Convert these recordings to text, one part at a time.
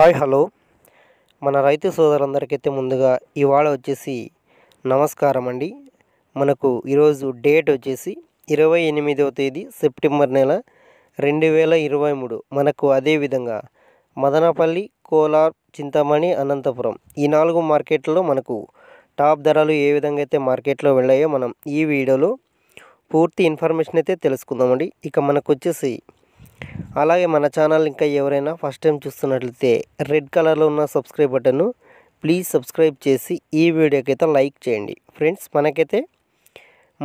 hi hello మన రైతు సోదరులందరికైతే ముందుగా ఇవాళ వచ్చేసి నమస్కారం అండి మనకు ఈరోజు డేట్ వచ్చేసి ఇరవై ఎనిమిదవ తేదీ సెప్టెంబర్ నెల రెండు వేల ఇరవై మూడు మనకు అదేవిధంగా మదనపల్లి కోలార్ చింతమణి అనంతపురం ఈ నాలుగు మార్కెట్లలో మనకు టాప్ ధరలు ఏ విధంగా అయితే మార్కెట్లో వెళ్ళాయో మనం ఈ వీడియోలో పూర్తి ఇన్ఫర్మేషన్ అయితే తెలుసుకుందామండి ఇక మనకు వచ్చేసి అలాగే మన ఛానల్ ఇంకా ఎవరైనా ఫస్ట్ టైం చూస్తున్నట్లయితే రెడ్ కలర్లో ఉన్న సబ్స్క్రైబ్ బటన్ను ప్లీజ్ సబ్స్క్రైబ్ చేసి ఈ వీడియోకి లైక్ చేయండి ఫ్రెండ్స్ మనకైతే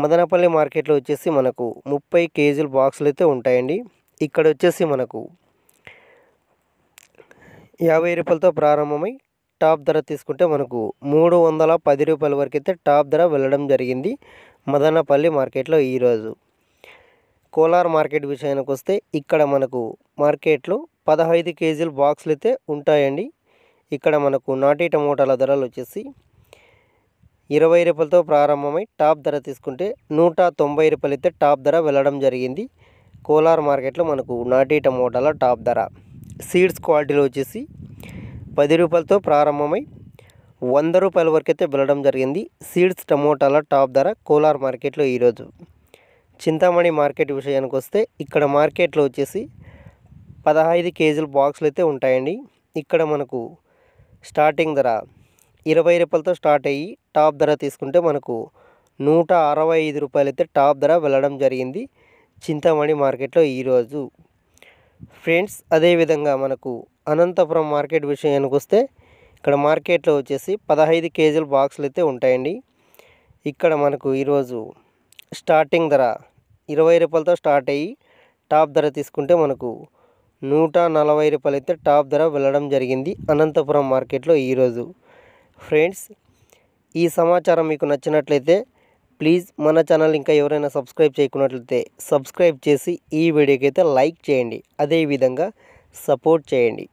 మదనపల్లి మార్కెట్లో వచ్చేసి మనకు ముప్పై కేజీల బాక్సులు అయితే ఉంటాయండి ఇక్కడ వచ్చేసి మనకు యాభై రూపాయలతో ప్రారంభమై టాప్ ధర తీసుకుంటే మనకు మూడు వందల పది రూపాయల వరకు అయితే టాప్ ధర వెళ్ళడం జరిగింది మదనపల్లి మార్కెట్లో ఈరోజు కోలార్ మార్కెట్ విషయానికి వస్తే ఇక్కడ మనకు మార్కెట్లో పదహైదు కేజీలు బాక్సులు అయితే ఉంటాయండి ఇక్కడ మనకు నాటి టమోటాల ధరలు వచ్చేసి ఇరవై రూపాయలతో ప్రారంభమై టాప్ ధర తీసుకుంటే నూట తొంభై రూపాయలు అయితే టాప్ ధర వెళ్ళడం జరిగింది కోలార్ మార్కెట్లో మనకు నాటి టమోటాల టాప్ ధర సీడ్స్ క్వాలిటీలో వచ్చేసి పది రూపాయలతో ప్రారంభమై వంద రూపాయల వరకు అయితే వెళ్ళడం జరిగింది సీడ్స్ టమోటాల టాప్ ధర కోలార్ మార్కెట్లో ఈరోజు చింతామణి మార్కెట్ విషయానికి వస్తే ఇక్కడ మార్కెట్లో వచ్చేసి పదహైదు కేజీల బాక్సులు అయితే ఉంటాయండి ఇక్కడ మనకు స్టార్టింగ్ ధర ఇరవై రూపాయలతో స్టార్ట్ అయ్యి టాప్ ధర తీసుకుంటే మనకు నూట అరవై ఐదు రూపాయలు అయితే టాప్ ధర వెళ్ళడం జరిగింది చింతామణి మార్కెట్లో ఈరోజు ఫ్రెండ్స్ అదేవిధంగా మనకు అనంతపురం మార్కెట్ విషయానికి వస్తే ఇక్కడ మార్కెట్లో వచ్చేసి పదహైదు కేజీల బాక్సులు అయితే ఉంటాయండి ఇక్కడ మనకు ఈరోజు స్టార్టింగ్ ధర ఇరవై రూపాయలతో స్టార్ట్ అయ్యి టాప్ ధర తీసుకుంటే మనకు నూట నలభై రూపాయలు అయితే టాప్ ధర వెళ్ళడం జరిగింది అనంతపురం మార్కెట్లో ఈరోజు ఫ్రెండ్స్ ఈ సమాచారం మీకు నచ్చినట్లయితే ప్లీజ్ మన ఛానల్ ఇంకా ఎవరైనా సబ్స్క్రైబ్ చేయకున్నట్లయితే సబ్స్క్రైబ్ చేసి ఈ వీడియోకి అయితే లైక్ చేయండి అదేవిధంగా సపోర్ట్ చేయండి